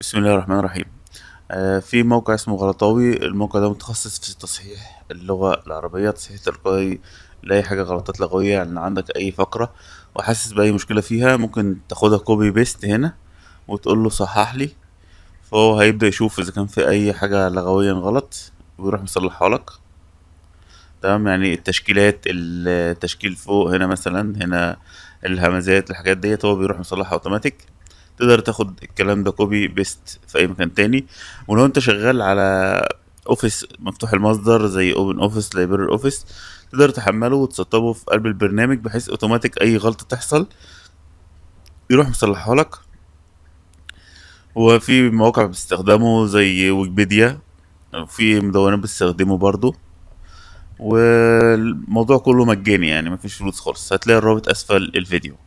بسم الله الرحمن الرحيم آه في موقع اسمه غلطاوي الموقع ده متخصص في تصحيح اللغة العربية تصحيح تلقائي لأي حاجة غلطات لغوية يعني عندك أي فقرة وحاسس بأي مشكلة فيها ممكن تاخدها كوبي بيست هنا وتقول له صحح لي فهو هيبدأ يشوف إذا كان في أي حاجة لغويا غلط ويروح مصلحها لك تمام يعني التشكيلات التشكيل فوق هنا مثلا هنا الهمزات الحاجات ديت هو بيروح مصلحها اوتوماتيك تقدر تاخد الكلام ده كوبي بيست في اي مكان تاني ولو انت شغال على اوفيس مفتوح المصدر زي اوبن اوفيس لايبراري اوفيس تقدر تحمله وتسطبه في قلب البرنامج بحيث اوتوماتيك اي غلطه تحصل يروح مصلحها لك وفي مواقع بتستخدمه زي ويكيبيديا في مدونات بتستخدمه برضو والموضوع كله مجاني يعني مفيش فلوس خالص هتلاقي الرابط اسفل الفيديو